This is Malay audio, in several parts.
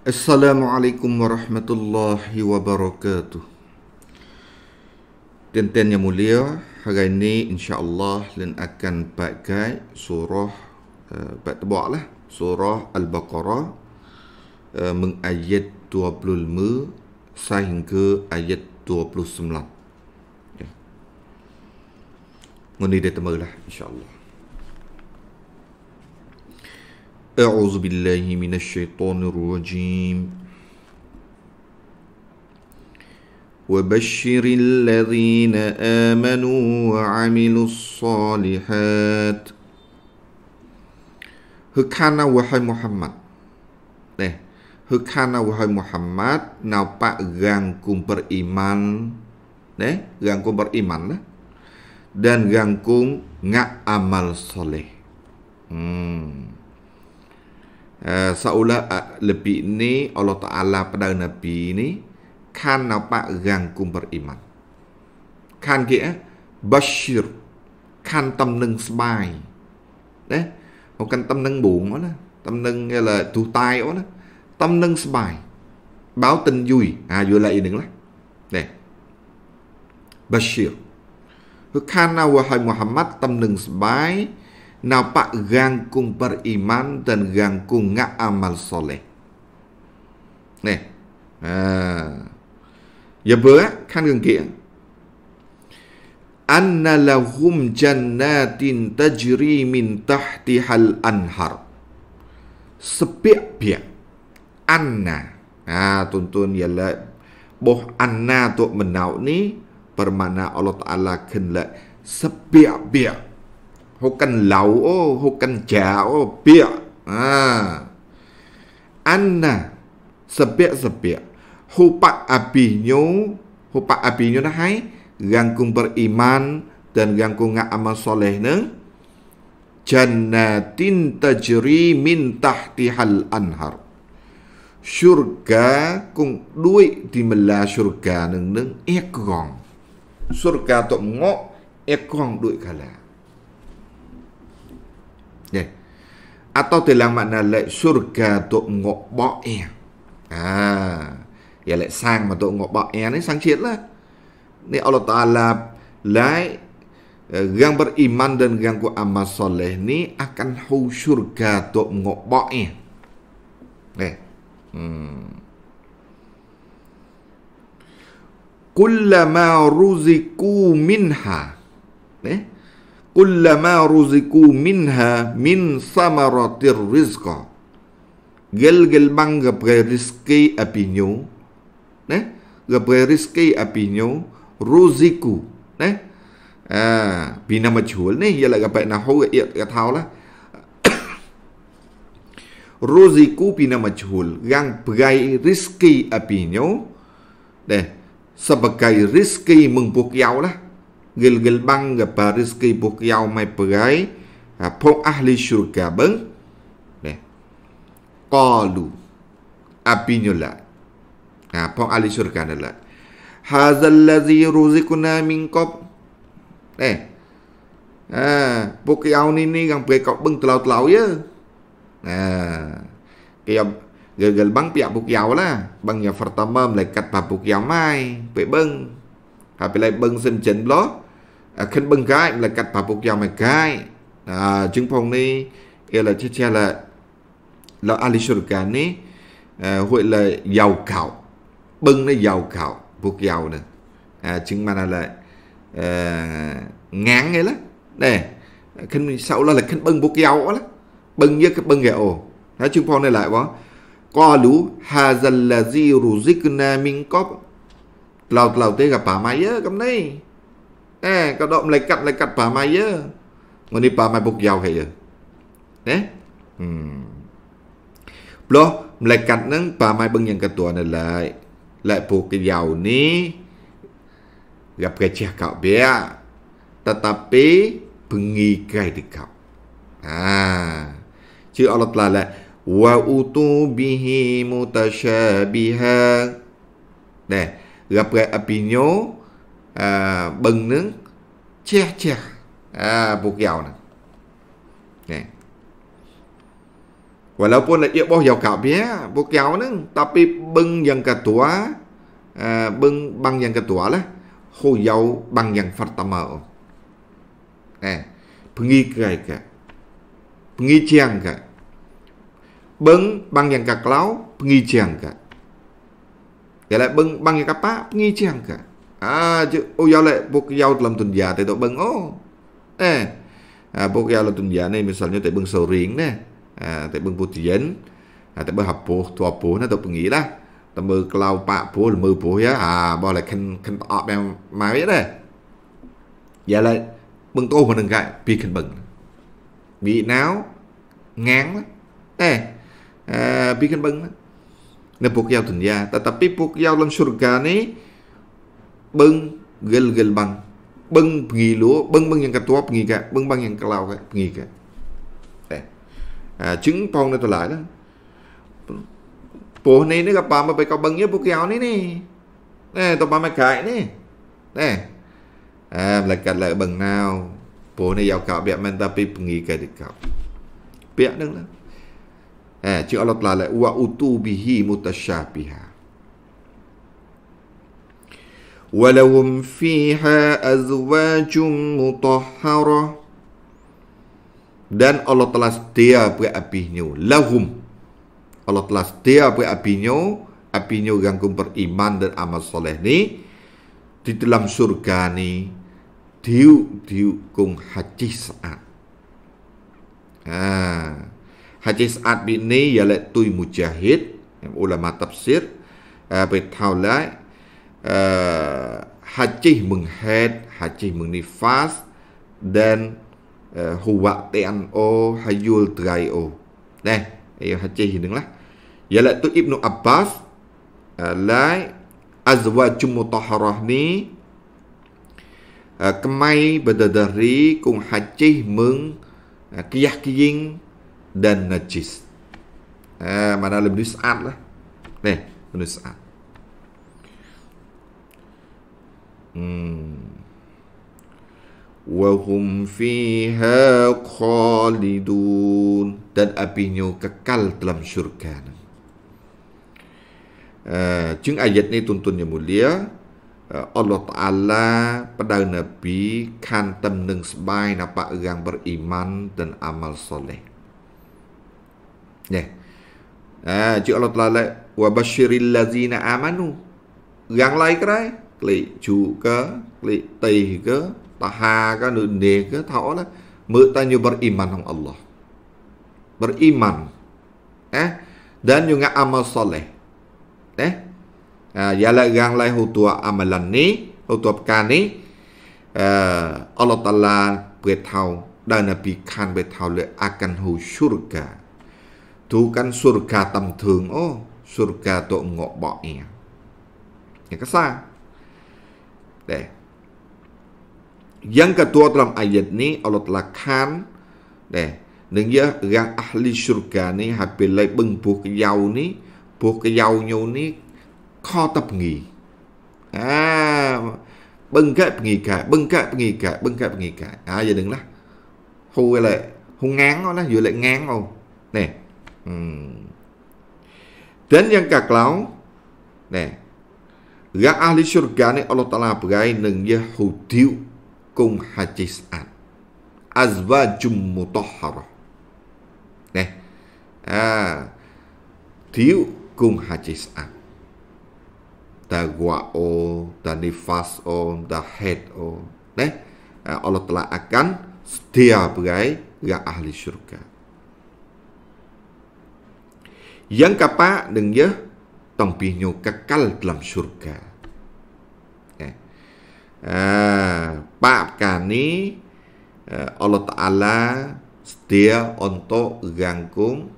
Assalamualaikum warahmatullahi wabarakatuh. Tuan-tuan yang mulia, hari ini insyaallah, allah akan bagai surah uh, lah surah Al-Baqarah uh, mengayat 25 sehingga ayat 29. Ya. Okay. Mengenai dia temalah insya-Allah. أعوذ بالله من الشيطان الرجيم وبشر الذين آمنوا وعملوا الصالحات Hekana wahai Muhammad Eh Hekana wahai Muhammad Napa gangkung beriman Eh beriman Dan gangkung ngak amal soleh Hmm Seolah lebih ini Allah Ta'ala pada Nabi ini Kan nampak gangkum beriman Kan kia Bashir Kan tâm nâng sbai Đấy Một kan tâm nâng buồn đó nè Tâm nâng nghe là thu tai đó nè Tâm nâng sbai Báo tin vui À vừa lại đừng lắm Đấy Bashir គឺខានណាវ៉ៃមូហាម៉ាត់តំនឹងស្បាយ nampak gangkung periman dan gangkung ngak amal soleh. Nih. Ha. Ya bua kan gengki. Anna lahum jannatin tajri min hal anhar. Sepiak biak. Anna. Ha tuntun ialah boh anna tu menau ni permana Allah Taala kenla sepiak biak. ฮกกันเหลาโอ้ฮกกันแจวเปียอ่าอันน่ะสเปียสเปียฮูปะอปิญูฮูปะอปิญูนะไห้ยังคงเปอิมานแต่ยังคงงะอามาโซเลห์นึ่งจันนาตินตจรีมินตัติฮัลอันฮาร์ชูร์กาคงด้วยที่มลาชูร์กาหนึ่งนึงเอกกองชูร์กาตกงอเอกกองด้วยกันแล้ว atau dalam makna lek surga tu ngobok ya e. ha. ah ya lek sang mato ngobok ya e. ni sang cier lah ni Allah Taala lek yang beriman dan yang ku amal soleh ni akan hau surga tu ngobok ya e. eh hmm. kullama ruziku minha eh kullama ruziku minha min samaratir rizqa gel gel bang gapre rizqi apinyo ne gapre rizqi apinyo ruziku ne ha ah, bina majhul ne ya la gapai nahu ya gathau lah ruziku bina majhul yang bagai rizqi apinyo ne sebagai rizqi mengbuk yau lah gil gil bang ga paris ki bu kiao mai perai pok ahli syurga bang, ne qalu apinyola ha pok ahli syurga ne lah. Ha, lah hazal ladzi ruzikuna min qab ne ha bu kiao ni ni gang pergi kau bang telau-telau ya ha kiao gil gil bang piak bu kiao lah bang ya pertama malaikat babu kiao mai pe bang. ហើយពេលបឹងសិនចិនប្លោះខិនបឹងកាយម្លេះកាត់បាពុកយ៉ាងមកកាយអឺជាងផងនេះអ៊ីឡាជាជាឡាឡាអាលីសុរកានេះហួយឡាយ៉ាវកោបឹងនេះយ៉ាវកោពុកយ៉ាវនេះអាជាងមកឡាអឺងាំងឯឡាណែខិនសៅឡាខិនបឹងពុកយ៉ាវឡាបឹងយកបឹងកែអូហើយជាងផងនេះឡាបង قالوا هذا الذي رزقنا من قبل เราเราเต้กับป่าไม้เยอะกันี่แหมก็ดอมเลยกัดเลยกัดป่าไม้เยอะวันนี้ป่าไม้บุกยาวใครเยอะเนี่ยอืมแล้วเลยกัดนั่งป่าไม้บึงยังกันตัวนั่นเลยและผูกยาวนี้กับเกจิกับเบียแต่ตปีพึงีไกลดีครับอ่าชื่ออัลลอฮ์ละวะอุตุบิฮิมุตชาบิฮะเนี่ย gặp lại apinyo à, bằng nướng che che à, buộc này, nè nè walaupun ia boh giàu cặp nhé buộc giàu nâng tapi bưng yang ketua à, bưng bằng yang ketua lah hô giàu bằng yang pertama nè cái pengikai ke chèn ke bưng bằng yang kaklau chèn ke giờ lại bưng ialah cái bang yang kapa ngiciang cả à chứ o yau lại buk yau làm tun ya thì tôi bưng ô eh à, làm yau lam này mình ne misalnya tại bưng sầu riêng ne à, tại bưng beng putien à, tại te beng hapo tua po na to nghĩ lah te mơ klau pa po le mơ po á à bỏ lại khăn khăn op em mà biết đấy vậy là bưng tô mà đừng gại vì khăn bưng bị náo ngán lắm nè à, vì khăn bưng lắm nepukau dunia tetapi pukau dalam surga ni beng gel gel bang beng pengilu beng beng yang ketua pengiga beng bang yang kelau ka pengiga đấy à, chứng pong nó tôi lại đó bố này nó gặp bà mà phải có bưng với bố kéo này nè nè tôi bà mà cãi nè nè à là cả lợi bằng nào bố này giàu cạo bẹ mình ta bị nghĩ cái được cạo bẹ đứng lên Eh, cik Allah taala, Wa utu bihi mutasyabiha. Walahum fiha azwajum mutahharah. Dan Allah taala setia buat apinya. Lahum. Allah taala setia buat apinya. Apinya yang beriman dan amal soleh ni. Di dalam surga ni. Diuk-diuk kong haji saat. Haa. Hadis Ad ini ialah tui mujahid ulama tafsir betul eh, lah eh, haji menghead haji menifas dan eh, huwa tno hayul trio neh ayo haji hidung lah ialah tu ibnu Abbas lai azwaj mutahharah ni kemai berdari kung haji meng kiyah kiying dan najis. Eh, mana lebih saat lah. Nih, lebih saat. Hmm. Wahum fiha khalidun dan apinya kekal dalam syurga. Uh, eh, jeng ayat ni tuntun yang mulia eh, Allah Ta'ala pada Nabi Kan temneng sebaik nampak orang beriman dan amal soleh Ya. Ha, yeah. Ah, cik Allah telah lek wa basyiril ladzina amanu. Yang lain kerai, klik ju ke, klik teh ke, taha ke, nunde ke, tahu lah. Mertanya beriman dengan Allah. Beriman. Eh? Dan juga amal soleh. Eh? Ah, ha, yalah yang lain hutua amalan ni, hutua pekan ni, Uh, Allah Ta'ala beritahu dan Nabi kan beritahu le akan hu syurga. tu kan surga tầm thường ô surga tội ngộ bỏ e ya cái sa deh yang kedua dalam ayat ni Allah telah khan deh nên nhớ ra ahli surga ni happy lại bưng buộc cái dầu ni buộc cái dầu nhau ni kho tập nghỉ à bưng cái nghỉ cả bưng cái nghỉ cả bưng cái nghỉ cả à giờ đừng là hù lại hùng ngán nó là vừa lại ngán không nè Hmm. Dan yang kaklau, nih, gak ahli syurga nih Allah Taala berai neng Yahudi kung hajis azwa jumutohar, nih, ah, ha, diu kung hajis an, o, da nifas o, da head o, nih, ha, Allah Taala akan sedia berai gak ahli syurga yang kapa deng ya tong pinyo kekal dalam surga. Eh, pak kani eh, Allah Taala setia untuk gangkung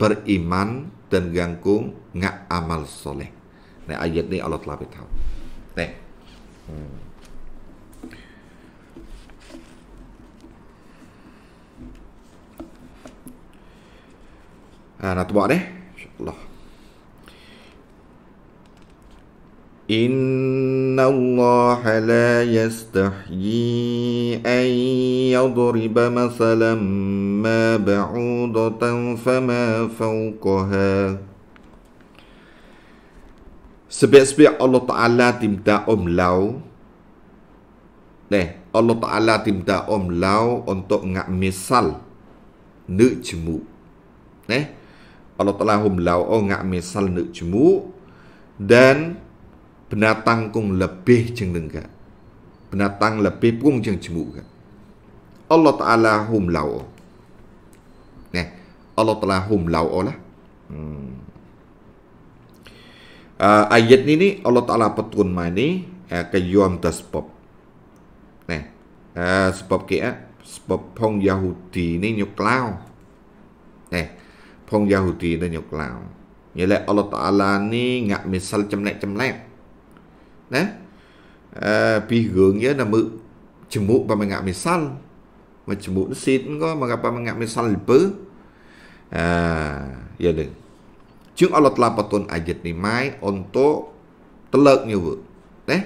beriman dan gangkung ngak amal soleh. Nah ayat ni Allah Taala tahu. Nah. Hmm. Nah, nak tahu deh. Inna Allah الله لا يستحيي أن يضرب مثلا ما بعوضة فما فوقها Sebab-sebab Allah Ta'ala timta om lau Nih, Allah Ta'ala timta om lau Untuk ngak misal Nu cemu Nih, Allah Ta'ala om lau Oh ngak misal nu cemu Dan binatang kung lebih jeng lengka binatang lebih pun jeng jemuk ka Allah taala hum lao nah Allah taala hum lao lah hmm. uh, ayat ini ni Allah taala petun mai ni uh, ke yom tasbab nah uh, sebab ke uh, sebab phong Yahudi ni nyuk lao nah phong Yahudi ni nyuk lao យាឡែអល់តាឡានេះងាក់មិសិលចំណែកចំណែក ne a pi gương ye na mu chmu ba ma ngak misal ma chmu sit ko ma ngak ba ma ngak misal lepe a ye de chung Allah telah patun ajet ni mai untuk telak nyu ne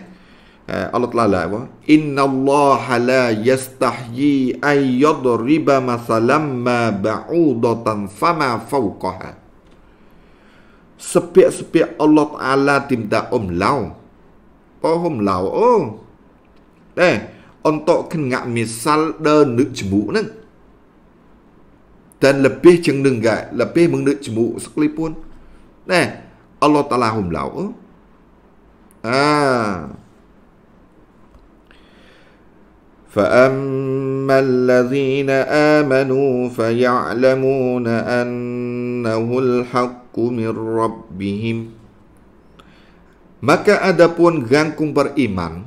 Allah telah la apa inna Allah la yastahyi ay yadriba masalam ma ba'udatan fama fawqaha sepiak-sepiak Allah Ta'ala timta om lau o hôm lào ô đây on tọ khen ngạ mì sal đơ nữ chủ mũ nâng tên là bê chân nâng gại là bê mừng nữ chủ mũ sắc lê buôn đây Allah ta là hôm lào ô à فأما الذين آمنوا فيعلمون أنه الحق من ربهم Maka ada pun gangkung beriman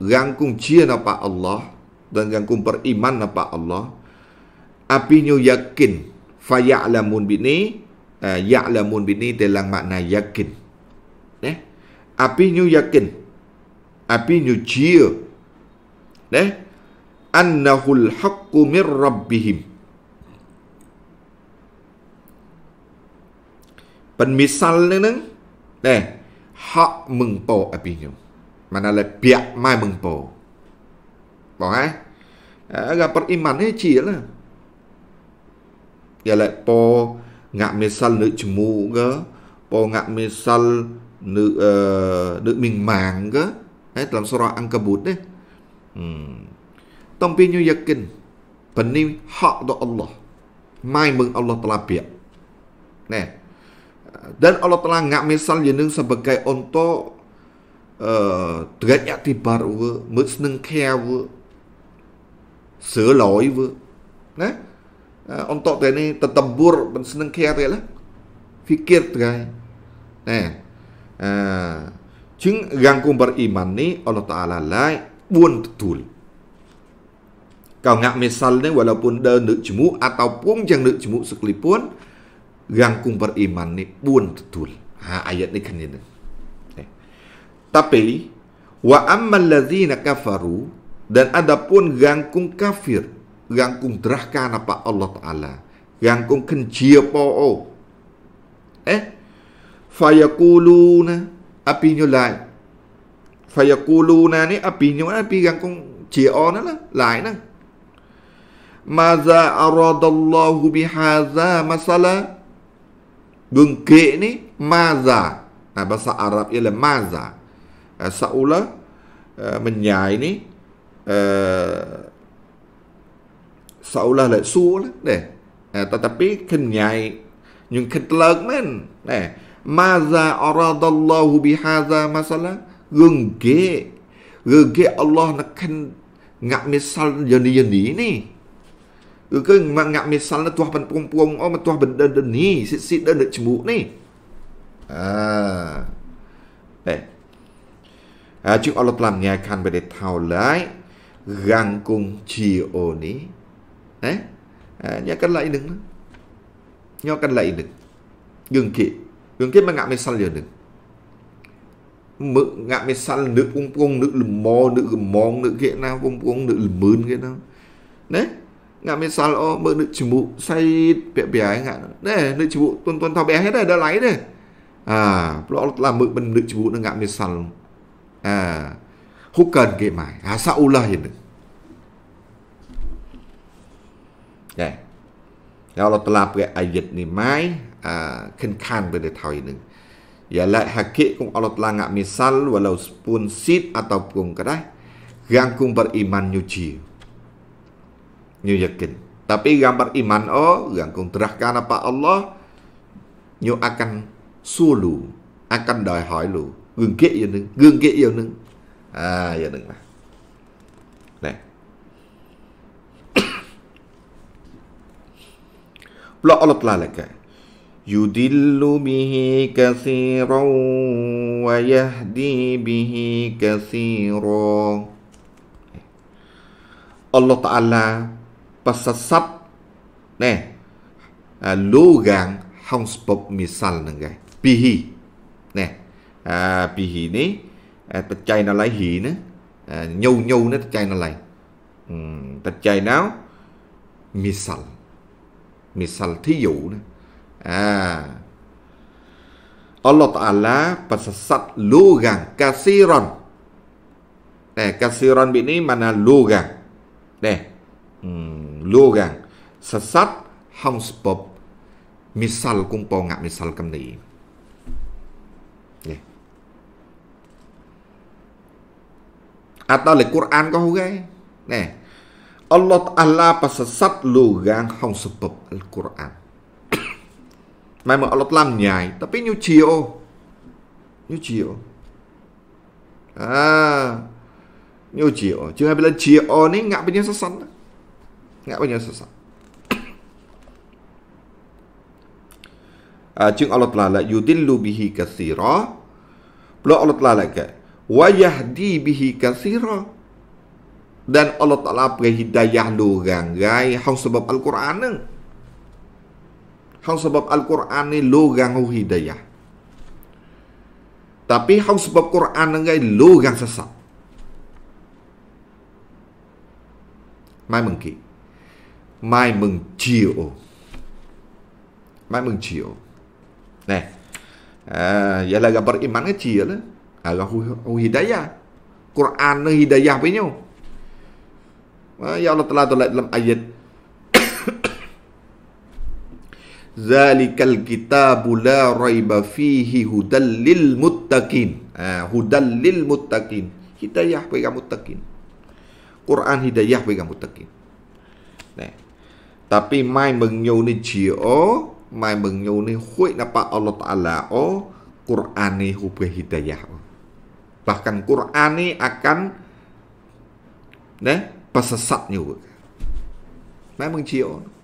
gangkung cia napa Allah Dan gangkung beriman napa Allah Apinya yakin Faya'lamun bini uh, Ya'lamun bini dalam makna yakin Eh Apinya yakin Apinya cia Eh Annahul haqqu min rabbihim Penmisal ni Eh hak mengpo apinya. Mana le pihak mai mengpo. Bỏ ha. Agak beriman ni chỉ lah. Dia le po ngak misal nữ chmu ke, po ngak misal nữ uh, nữ mình màng ke. Đấy, dalam surah Ankabut đấy. Hmm. Tampinya yakin. Benih hak do Allah. Mai meng Allah telah pihak. Nè. dan Allah telah ngak misal jeneng sebagai untuk uh, terjadi tibar we mus neng kaya we seloi we nah untuk ini tetembur ben seneng kaya lah fikir terai nah uh, Chứng gangkum beriman ni Allah Ta'ala lai buôn betul. Kau ngak misal ni walaupun ada nuk jemuk ataupun yang nuk jemuk sekalipun yang kung beriman ni pun betul. Ha, ayat ni kena ni. Eh. Tapi, wa ammal ladhina kafaru dan ada pun gangkung kafir gangkung terahkan apa Allah Ta'ala gangkung kencia po'o eh fayakuluna api nyulai fayakuluna ni api nyulai api gangkung cia'o na lah lai na maza aradallahu bihaza masalah Bengkek ni maza. Nah, ha, bahasa Arab ialah maza. Uh, ha, Saulah uh, ha, menyai ni uh, Saulah lah su lah deh. Uh, tetapi kenyai nyung ketelak men. Eh, maza aradallahu bihaza masalah gengge. Gengge Allah nak ken ngak misal jadi-jadi ni. គឺងាក់មេសាល់ទៅទោះបន្ពងពងអូមិនទោះបណ្ដឹងនេះស៊ីស៊ីដឹងឈ្មោះនេះអឺតែអាចអលប្លាំងាយខាន់បដេថោឡាយរាំងគងជាអូនេះណាញ៉ាកន្លែងនឹងញ៉ាកន្លែងនឹងយើងគេយើងគេមកងាក់មេសាល់យើងនឹងមើងាក់មេសាល់នឹកពងពងនឹកលមនឹករមងនឹកគេណាពងពងនឹកលមឿនគេណាណា ngạ mê xa lọ mơ nữ chỉ mụ say bẹ bẹ ngạ nè nữ chỉ mụ tuần tuần thao bé hết này đã lấy đây à lọ là mượn mình nữ chỉ mụ nó ngạ mê xa lọ à hút cần kệ mải à sao u la hiện được đây đó là tập cái ai dịch này mai à khen khan về để thao hiện được ialah hakik kung Allah telah ngak misal walau pun sit ataupun kedai gang kung beriman nyuci new yakin. Tapi gambar iman o, oh, yang kong terah kana pa Allah, new akan sulu, akan dai hỏi lu, gung ke yo ya neng, gung ke yo ya neng. Ah, ha, yo ya neng lah. Nah. Pula Allah telah lagi. yudilu bihi kasiro, wa yahdi bihi kasiro. Allah Ta'ala pasasap ne uh, à, lugang hangspop misal nenggai pihi ne uh, à, pihi ni uh, à, tercai na lai hi ne uh, nyau nyau ne tercai na lai um, tercai nào misal misal thí dụ ne à Allah Ta'ala bersesat lugang kasiron Nè, kasiron bị ní mà là lugang Nè, hmm. Logan សស័តហុងស្ពបមីសាល់កំពងមីសាល់កំនីនេះអត់ដល់លកូរអានក៏ហូគេណែអល់ឡោះអាឡាបសស័ត Logan ហុងស្ពបអល់កូរអានម៉ែមកអល់ឡោះឡាំញ៉ៃតែពីញូជីអូញូជីអូអាញូជីអូជាងឲ្យពេលជីអូនេះងាក់ពីញសស័តណា Ngã bao nhiêu sợ sợ à, Chương Allah Tala là Yudillu bihi kathira Pula Allah Tala lại kata Wayahdi bihi kathira Dan Allah Tala Pergi hidayah lu ranggai Hang sebab Al-Quran Hang sebab Al-Quran ni Lu ranggu hidayah Tapi hang sebab Quran ni lu ranggu sesat Mai mengkik mai mừng chiều mai mừng chiều nè à, vậy là gặp iman cái chiều đó à, gặp hidayah Quran nó hidayah với nhau à, ya Allah telah tulis dalam ayat Zalikal kitabu la raiba fihi hudal lil muttaqin ah, Hudal lil muttaqin Hidayah pegang muttaqin Quran hidayah pegang muttaqin Nah tapi mai mengyau ni jio mai mengyau ni na napa Allah taala o Quran ni hubah hidayah bahkan Quran ni akan ne pesesat nyu. mai mengjio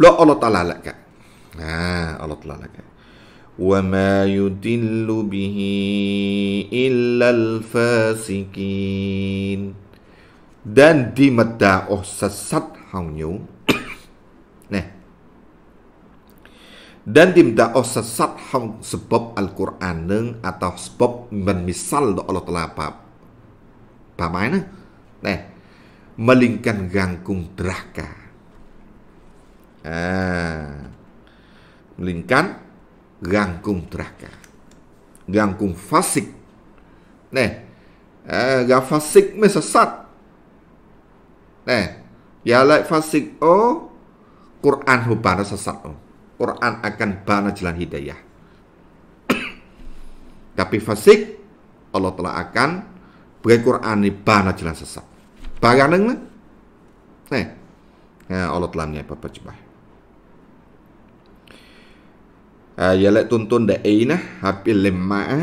Blok Allah Ta'ala lah kak. Nah, ha, Allah Ta'ala lah kak. وما يدل به إلا الفاسقين dan di Mekah oh sesat haunyu nah dan di Mekah oh sesat haung sebab Al-Quran atau sebab misal do Allah telah paham paham mana eh? nah melingkan gangkung deraka ah melingkan gangkung teraka gangkung fasik nih eh, gà fasik me sesat nih ya like fasik oh Quran hubana sesat oh Quran akan bana jalan hidayah tapi fasik Allah telah akan bagi Quran ini bana jalan sesat bagaimana? neng nè eh, Allah telah menyebabkan giờ lại tuần tuần để ý nè hạt bị lềm mã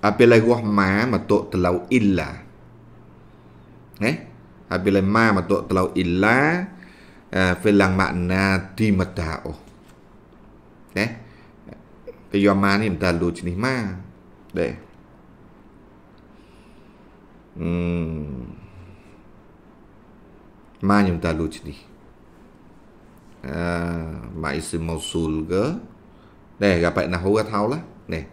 à bị lại quăng má mà tụ từ lâu in là nè à bị lại ma mà tụ từ lâu in là à phải làm mạng na ti mà tạo nè cái do ma này ta lùi chỉ ma để ma nhầm ta lùi chỉ Ah, mai si mosul ke ne gapai nahu ke tau lah ne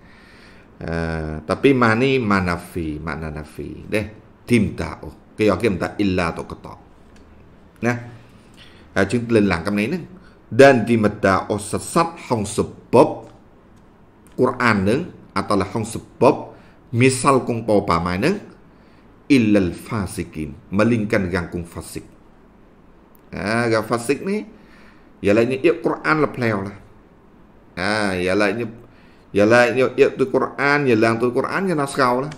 uh, ah, tapi mani manafi makna nafi de timta o ke yo kem ta illa to kata ne ha uh, cing len lang kam nei nung dan di meta o oh, sesat hong sebab Quran nung atau lah hong sebab misal kung pau pamai nung illal fasikin melingkan gangkung fasik ah uh, gak fasik nih ialahnya ia Quran lah pelayau lah. Ah, ialahnya ialahnya ia tu Quran, ialah tu Quran yang naskah lah.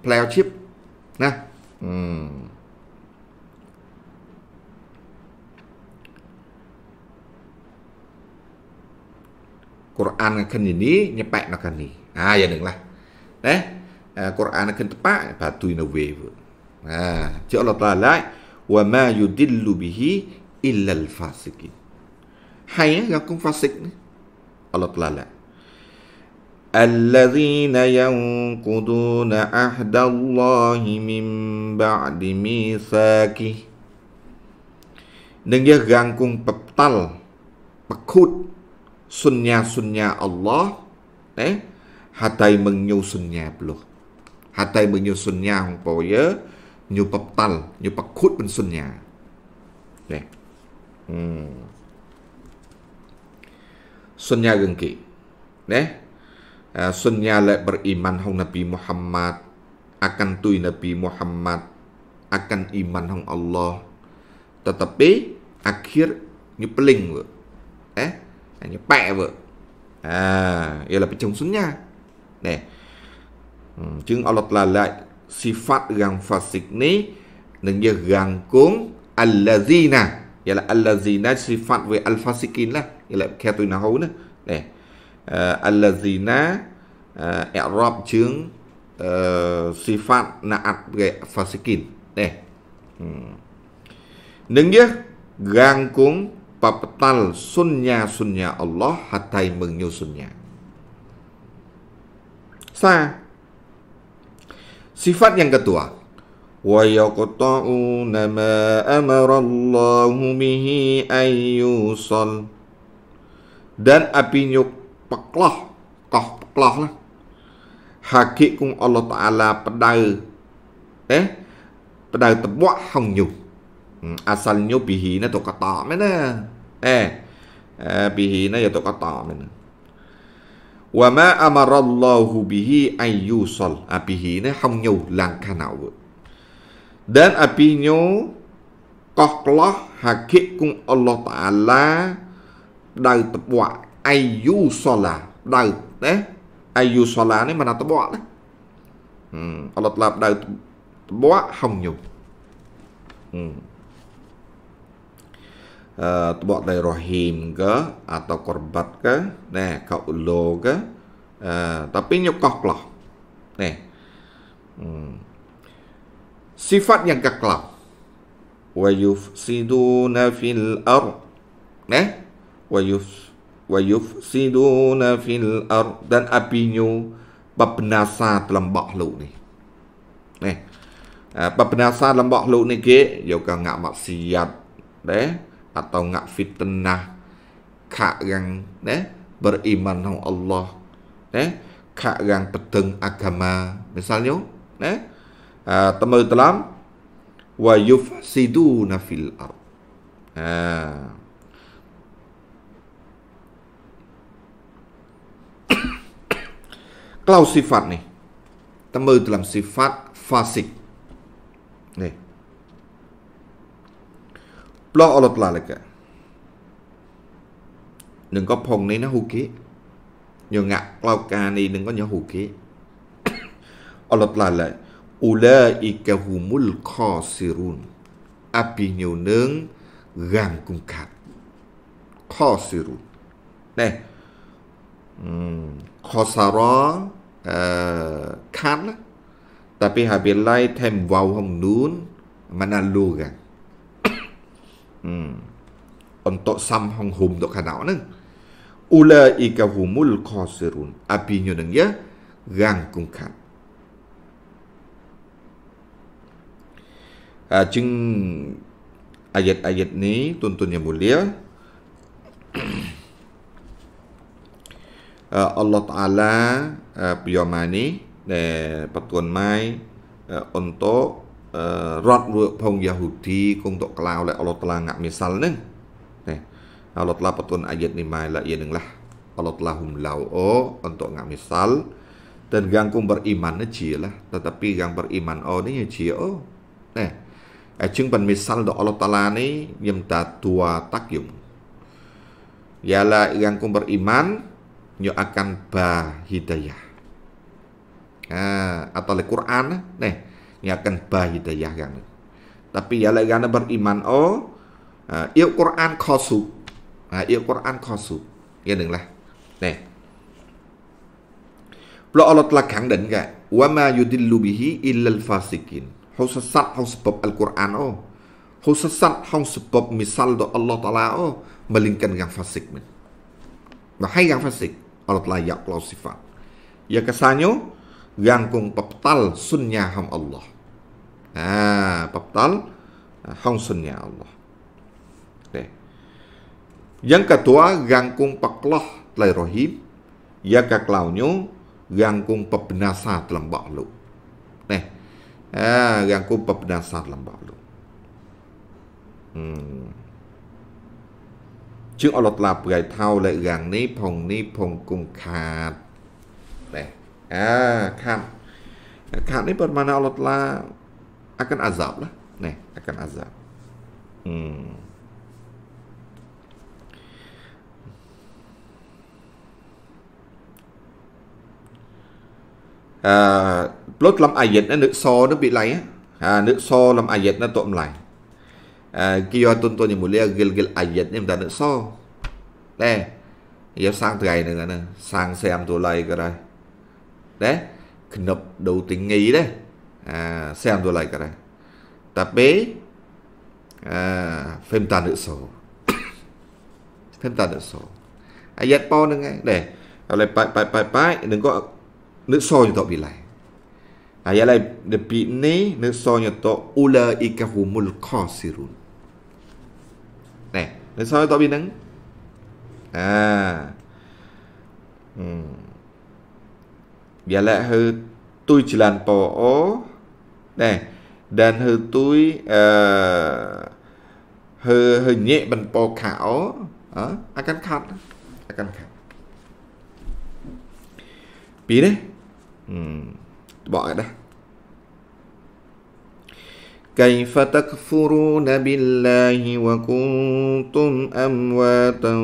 Pelayau chip. Nah. Hmm. Quran nak kan ini nyepak nak kini. Ah, Ha ya ning lah. Eh ha, Quran yang kini tepak batu ina we. Ah, ci Allah Taala wa ma yudillu bihi illa al-fasiqin hai akan fasik ni Allah telala alladzina yanquduna ahdallahi min ba'di mitsaki dengan gangkung petal pekut sunnya-sunnya Allah eh hatai menyusunnya pula hatai menyusunnya hang ya nyu petal nyu pekut pun sunnya eh hmm sunnah gengki à, deh uh, sunnah le beriman hong Nabi Muhammad akan tui Nabi Muhammad akan iman hong Allah tetapi akhir nyepeling vợ eh à, nyepẹ vợ ah, à, ia là bị chồng sunnah ừ, chứng Allah là lại sifat gang fasik ni dan dia gangkung allazina vậy là allazi nasifat với al fasikin là vậy là khe tôi nào hấu nữa Nè, để eh, allazi na eh, i'rab chướng eh, sifat na'at với fasikin Nè, hmm. nâng nhé gang cung paptal sunya sunya Allah hatay mừng nhiều sunya sa sifat yang ketua. ويقطعون ما أمر الله به أن يوصل dan apinya peklah kah peklah lah hakikung Allah Ta'ala pedal eh pedal tebuak hong nyuh hmm, asalnya bihi ni tak kata mana eh eh bihi ni ya tak kata mana wa ma amarallahu bihi ayyusol ah bihi ni hong nyuh langkah nak Dan apinya kohlah hakik kung Allah Ta'ala Đau tập bọa Ayu sola Đau đấy Ayu sola này mà là tập bọa đấy Allah Ta'ala đau tập bọa hồng nhục tập bọa đầy rahim cơ Atau korbat cơ Nè cậu lô cơ Tapi nhu kohlah Nè Hmm. sifat yang kekal. Wa yufsiduna fil ard. Eh? Wa yuf wa yufsiduna fil ard dan apinyo babnasa telambak lu ni. Eh. eh babnasa lembak lu ni ke yo ya ka ngak maksiat. Eh? Atau ngak fitnah. Ka yang eh? beriman dengan Allah. Eh? Ka yang peteng agama. Misalnya. Eh? tâm à, Tama Talam Wa yufsiduna fil ard à. tâm sifat nih pha sịt, này, bỏ Nih Plah là telah leka Đừng có phòng này nó hù kế Nhờ ngạc lao ca này đừng có nhớ hù kế Allah là leka ulaikahumul khasirun api nyu neng gang kungkat khasirun ne hmm, khasara eh kan tapi habis lai tem wau nun mana lu kan untuk hmm. sam hong hum untuk kanau neng ulaikahumul khasirun api nyu neng ya gang kungkat จึง ayat-ayat ni tuan-tuan yang mulia Allah Taala piyamani patun mai untuk រដ្ឋរួផងយ៉ាហូទីគង់តក្លាវឡៃអល់ឡោះតាឡាងាក់មីសាល់នឹងនេះអល់ឡោះតាឡាបតុនអាយិតនេះម៉ៃឡាយិនឹងឡាអល់ឡោះតាឡាហ៊ុំឡៅអូអន្តុងាក់មីសាល់ dan yang kum beriman je lah tetapi yang beriman oh ni je oh nah chứng bằng misal do Allah Ta'ala ini Yamta dua takyum Ialah yang kum beriman Nyo akan bahidayah Nah, atau le Quran nih ini akan bahidayah kan tapi ialah yang beriman oh uh, Quran khosu uh, Quran khosu ya đừng lah nih Belum Allah telah khẳng định kan yudillu bihi illal fasikin ហូសសាត់ហូសពបអល់កូរអានអូហូសសាត់ហូសពបមីសាល់ដអល់ឡោះតាឡាអូមលិងកិនយ៉ាងហ្វាសិកមិនណហើយយ៉ាងហ្វាសិកអល់ឡោះតាឡាយ៉ាក់ឡោស៊ីហ្វាយ៉ាកសាញូយ៉ាងគុងបបតលសុនញាហំអល់ឡោះអាបបតលហំសុនញាអល់ឡោះទេយ៉ាងកតួយ៉ាងគុងបក្លោះតៃរ៉ូហ៊ីមយ៉ាកក្លោញូយ៉ាងគុងបបិណាសាតលំបាក់លោកទេ yang kubah berdasar lembab lu. Hmm. จึงเอาหลอดหลับไก่เท่าเลยอย่างนี้พงนี้พงกุมขาดเนี่ยอ่าขาดขาดนี่เป็นมาเอาหลอดลาอาการอาซับละเนี่อาการอาซับอืม à, lốt lâm ai dịch nó nữ so nó bị lấy á à, nữ so lâm ai dịch nó tụm lại à, kia tôn tôn như một lia gil gil ai dịch em ta nữ so đây giờ sang từ ngày này nè sang xem tôi lấy cái đây đấy nộp đầu tính nghĩ đấy à, xem tôi lấy cái đây ta bế à, phim ta nữ so phim ta nữ so ai dịch po nữa ngay để lại bài bài bài bài đừng có លើសយតបិឡាអាយ៉ាឡៃដេពីនេះលើសយតអ៊ូឡាអ៊ីកាហូមុលខោស៊ីរូនណែលើសយតបិនឹងអាអឺយ៉ាឡៃហឺទុយចលានប៉អូណែដានហឺទុយអឺហឺហឺញេបន្ពោខោអាកាន់ខាត់អាកាន់ខាត់ពីនេះ Hmm. Buat dah. Kaifa takfuruna billahi wa kuntum amwatan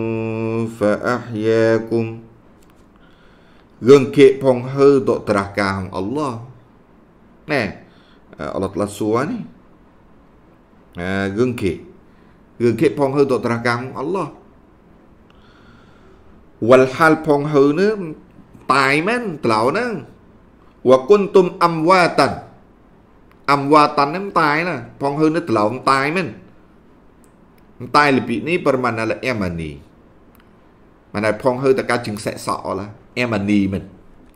fa ahyaakum. Gengkit pong he dok terakam Allah. Nah, eh, Allah telah suar ni. Eh, gengkit. Gengkit pong he dok terakam Allah. Walhal pong he ni, tai men, telau neng. វគុណទុំអមវ៉ាតាន់អមវ៉ាតាន់ហ្នឹងតាយណាផងហឺនេះត្រឡងតាយមែនតាយលពីនេះប្រមាណលអេម៉ានីមិនដែរផងហឺតកាជឹងសេះសក់អឡាអេម៉ានីមែន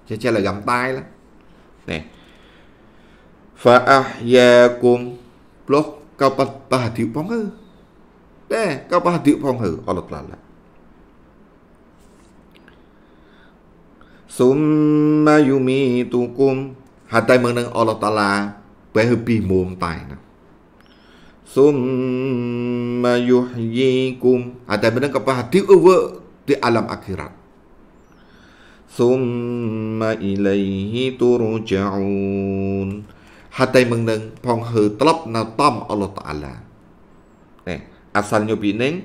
ចេះចេះលកំតាយឡានេះ فأحياكم ផ្លោះកបបាហតិផងហឺតែកបបាហតិផងហឺអល់ឡោះឡា summa yumitukum hatai mengenang Allah Ta'ala berhubih mumtai nah. summa yuhyikum hatai mengenang kepada hati uwa di alam akhirat summa ilaihi turja'un hatai mengenang pong hlop na tam Allah Ta'ala eh asalnya pineng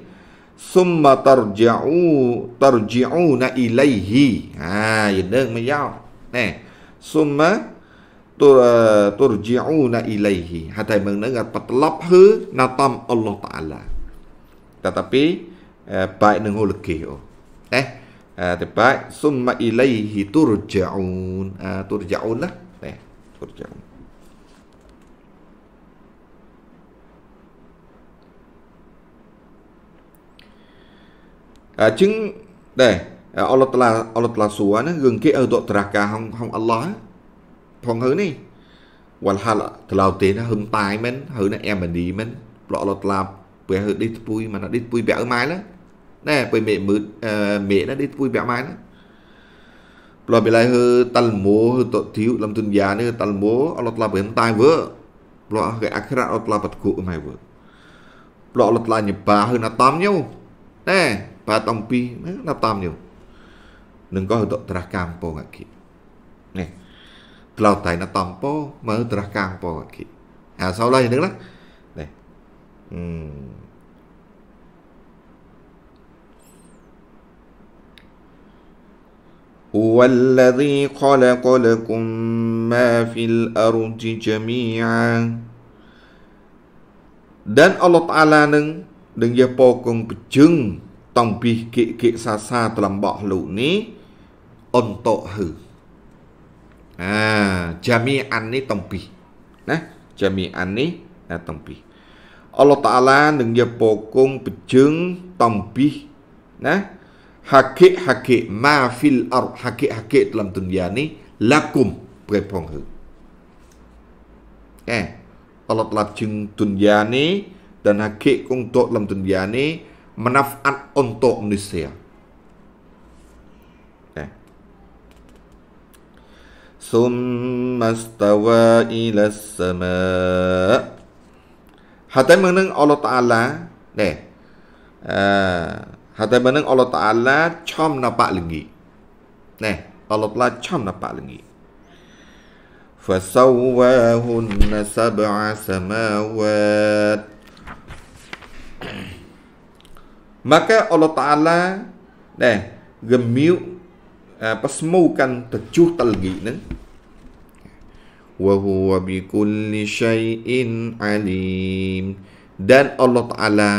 summa tarji'u tarji'una ilaihi ha ya deng meyau eh summa tur eh, turji'una ilaihi hatai meng nang patlap hu natam Allah taala tetapi eh, baik nang hul ke oh eh tetapi summa ilaihi turja'un uh, ha, turja'un lah eh turja'un Chứng để Allah Taala Allah Taala sủa nó gừng kia ở độ tra cả không không Allah phòng hứ này wal hal tlau tế nó hưng tai men hứ nó em mình đi men lọ Allah Taala bởi hứ đi pui mà nó đi pui bẹo mai đó nè bởi mẹ mượt mẹ nó đi pui bẹo mai đó ប្លោះបិលៃហឺតលមោហឺតធីវលំទុនយ៉ានេះតលមោអឡតឡាបិនតៃវើប្លោះកែអខរៈអឡតឡាបតគុម៉ៃវើប្លោះអឡតឡាញបាហឺណតំញូណែ87 15นิ้วនឹងក៏ត្រាស់កម្មពងអគិនេះក្លោតៃណតំពោមើត្រាស់កម្មពងអគិអាសោឡៃនឹងណានេះអឺហួលឡាឌីខលកលគុមម៉ាហ្វីលអរជិជមីអា dan Allah Ta'ala នឹងនឹងយកពកងបជឹង tông bih kị kị xa xa tầm bọ lụ ní ôn tộ hử à jami ăn ní tông bih nè jami ăn ní là tông bih Allah Ta'ala នឹងយកពគងប្រជើងតំពីណា hakik hakik ma fil ard hakik hakik dalam dunia ni lakum prepong hu eh Allah Ta'ala jeng dunia ni dan hakik untuk dalam dunia ni manfaat untuk manusia. Ya. Summa stawa ila sama Hatta menang Allah Ta'ala Ne uh, ah, Hatta menang Allah Ta'ala Cam nampak lagi Ne Allah Ta'ala cam nampak lagi Fasawwahunna sab'a samawat Maka Allah Ta'ala nah gemiuk persemakan tecuh talgi nang wa huwa bi kulli syai'in alim dan Allah Taala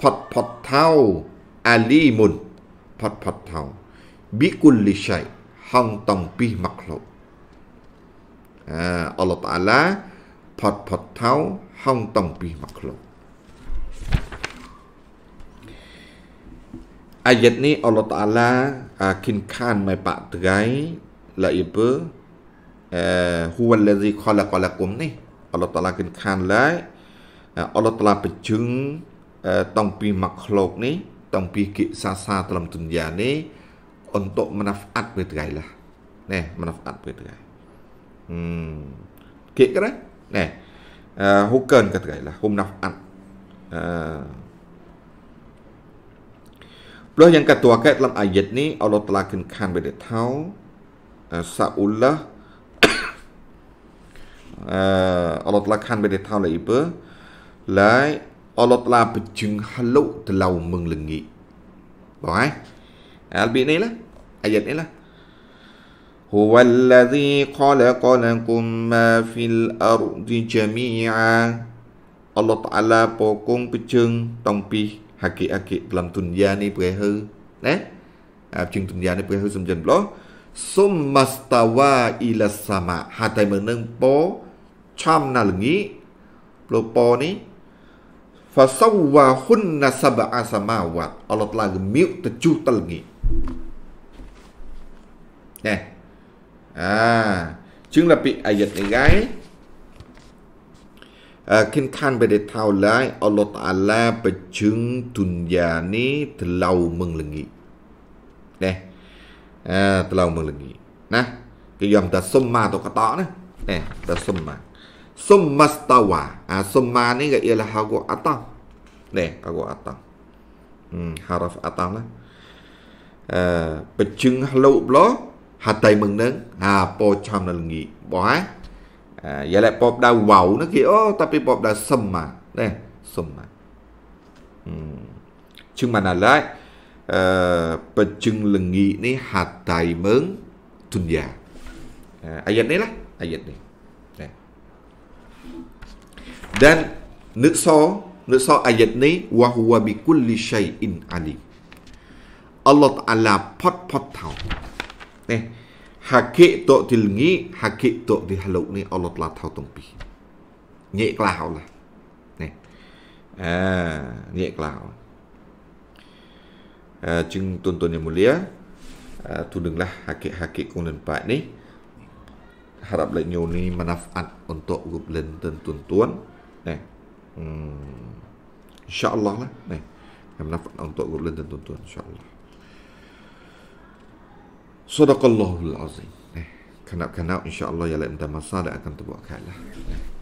pot pot tau alimun pot pot tau bi kulli syai' hang tong pi makhluk ha Allah Taala pot pot tau hang tong pi makhluk ayat ni Allah Ta'ala akinkan mai pak terai la ibu huwa allazi khalaqa lakum នេះអល់ឡោះតាឡាគិនខានឡើយអល់ឡោះតាឡាបញ្ជឹងតាំងពីមកឃ្លោកនេះតាំងពីគិសាសាត្រឹមទុនយ៉ានេះអន្តមណាហ្វអាត់ពេលថ្ងៃឡាណែមណាហ្វអាត់ពេលថ្ងៃហឹមគិករ៉ណែហូកិនក៏ថ្ងៃឡាហុំណាហ្វអាត់អឺรายังกัตัวแกลำอายนี้เอาลตลาขึ้นคานไปเดเท้าสาอุลละเอาลตลาคานไปเดเท้าเลยอีเปอและเอาลตลาไปจึงฮัลโหลตะเลามึงลึงงี้บอกไงอัลบีนี่ละอายนี่ละฮุวาาลลลลััี هو ม ل ذ ي خلق لكم ما في ا ل أ อ ض جميعا الله ت ع ا ل กุงไปจึงตองปี hakikati dalam dunia ni bereha eh abjing dunia ni bereha semjen belah summastawa ila sama hatai meneng po cham na lengi lo po ni fasawwahunna sab'a samawat Allah telah gemiuk tejuh telengi eh ah ជាងលពីអាយតនេះដែរ Kinkan bede tau lai Allah Ta'ala pejeng dunia ni telau menglengi. Nè. À, telau menglengi. Nah, cái dòng ta summa to kata nè. Nè, ta summa. Summa stawa. À, summa ni ga ialah hago atam. Nè, hago atam. Hmm, haraf atam lah. À, pejeng halau blo hatai mengneng. Ha, po cham na lengi. Bo ha. Ialah pop dah wow negeri. Oh, tapi pop dah semma. Eh, semma. Hmm. Cuma mana lại uh, Peceng lengi ni hatai meng dunia. Uh, ayat ni lah, ayat ni. Nah. Dan nukso nukso ayat ni wahwa bi kulli syai'in alim. Allah Taala pot pot tahu. Nah, hakik to dilngi hakik to dihaluk ni Allah telah tahu tempi nyeklah Allah ni eh ah, nyeklah Allah eh ah, tuntun yang mulia eh tudenglah hakik-hakik kunun pat ni harap lah nyu ni manfaat untuk grup lain dan tuntun ni hmm insyaallah lah ni manfaat untuk grup lain dan tuntun insyaallah Sadaqallahul Azim. Eh, kanak-kanak insya-Allah yang lain masa akan terbuat kalah. Eh.